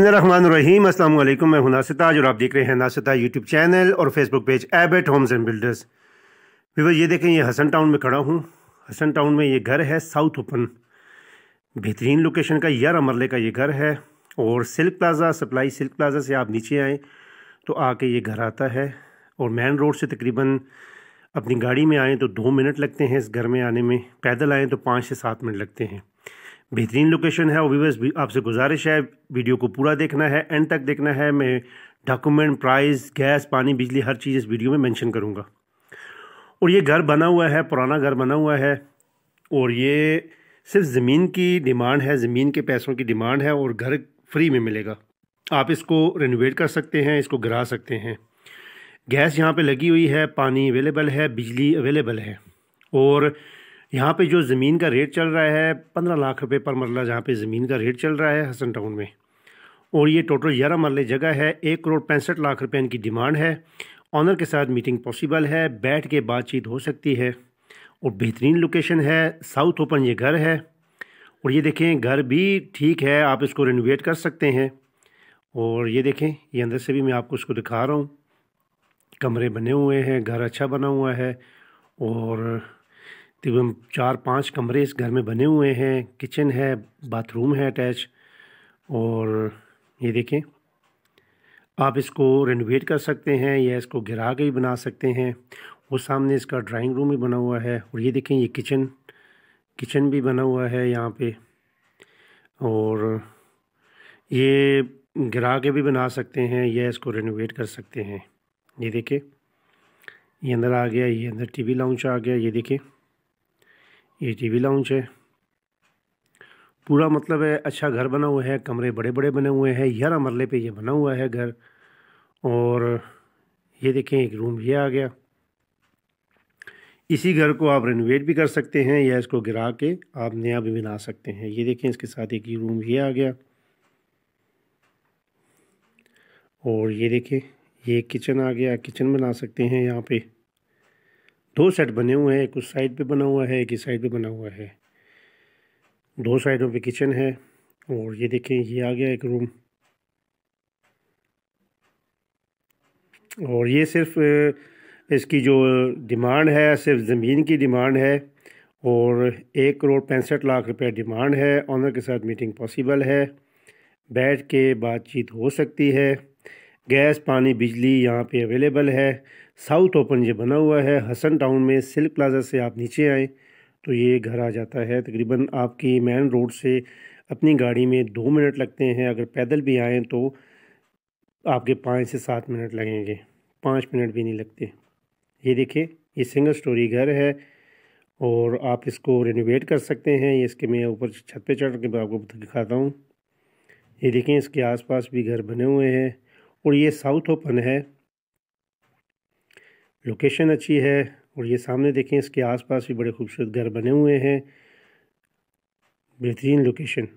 बसमीम असल मैं हूं जो और आप देख रहे हैं नासिता यूट्यूब चैनल और फेसबुक पेज एबेट होम्स एंड बिल्डर्स वीवर ये देखें ये हसन टाउन में खड़ा हूँ हसन टाउन में ये घर है साउथ ओपन बेहतरीन लोकेशन का यार मरले का ये घर है और silk plaza supply silk plaza से आप नीचे आएँ तो आके ये घर आता है और मेन रोड से तकरीबन अपनी गाड़ी में आएँ तो दो मिनट लगते हैं इस घर में आने में पैदल आएँ तो पाँच से सात मिनट लगते हैं बेहतरीन लोकेशन है और आपसे गुजारिश है वीडियो को पूरा देखना है एंड तक देखना है मैं डॉक्यूमेंट प्राइस गैस पानी बिजली हर चीज़ इस वीडियो में मेंशन करूँगा और ये घर बना हुआ है पुराना घर बना हुआ है और ये सिर्फ ज़मीन की डिमांड है ज़मीन के पैसों की डिमांड है और घर फ्री में मिलेगा आप इसको रेनोवेट कर सकते हैं इसको गिरा सकते हैं गैस यहाँ पर लगी हुई है पानी अवेलेबल है बिजली अवेलेबल है और यहाँ पे जो ज़मीन का रेट चल रहा है पंद्रह लाख रुपए पर मरला जहाँ पे ज़मीन का रेट चल रहा है हसन टाउन में और ये टोटल ग्यारह मरले जगह है एक करोड़ पैंसठ लाख रुपए इनकी डिमांड है ऑनर के साथ मीटिंग पॉसिबल है बैठ के बातचीत हो सकती है और बेहतरीन लोकेशन है साउथ ओपन ये घर है और ये देखें घर भी ठीक है आप इसको रिनोवेट कर सकते हैं और ये देखें ये अंदर से भी मैं आपको इसको दिखा रहा हूँ कमरे बने हुए हैं घर अच्छा बना हुआ है और तकरीबन चार पाँच कमरे इस घर में बने हुए हैं किचन है बाथरूम है अटैच और ये देखें आप इसको रेनोवेट कर सकते हैं या इसको गिरा के भी बना सकते हैं वो सामने इसका ड्राइंग रूम भी बना हुआ है और ये देखें ये किचन किचन भी बना हुआ है यहाँ पे और ये गिरा के भी बना सकते हैं या इसको रेनोवेट कर सकते हैं ये देखें ये अंदर आ गया ये अंदर टीवी लाउंज आ गया ये देखें ये टीवी लाउंज है पूरा मतलब है अच्छा घर बना हुआ है कमरे बड़े बड़े बने हुए हैं ग्यारह मरले पे ये बना हुआ है घर और ये देखें एक रूम ये आ गया इसी घर को आप रेनोवेट भी कर सकते हैं या इसको गिरा के आप नया भी बना सकते हैं ये देखें इसके साथ एक ही रूम ये आ गया और ये देखें ये किचन आ गया किचन बना सकते हैं यहाँ पर दो सेट बने हुए हैं एक उस साइड पे बना हुआ है एक इस साइड पे बना हुआ है दो साइडों पे किचन है और ये देखें ये आ गया एक रूम और ये सिर्फ इसकी जो डिमांड है सिर्फ ज़मीन की डिमांड है और एक करोड़ पैंसठ लाख रुपए डिमांड है ऑनर के साथ मीटिंग पॉसिबल है बैठ के बातचीत हो सकती है गैस पानी बिजली यहाँ पे अवेलेबल है साउथ ओपन ये बना हुआ है हसन टाउन में सिल्क प्लाजा से आप नीचे आएँ तो ये घर आ जाता है तकरीबन आपकी मेन रोड से अपनी गाड़ी में दो मिनट लगते हैं अगर पैदल भी आएँ तो आपके पाँच से सात मिनट लगेंगे पाँच मिनट भी नहीं लगते ये देखिए ये सिंगल स्टोरी घर है और आप इसको रेनोवेट कर सकते हैं ये इसके मैं ऊपर छत पे चढ़ के आपको दिखाता हूँ ये देखें इसके आसपास भी घर बने हुए हैं और ये साउथ ओपन है लोकेशन अच्छी है और ये सामने देखें इसके आसपास भी बड़े खूबसूरत घर बने हुए हैं बेहतरीन लोकेशन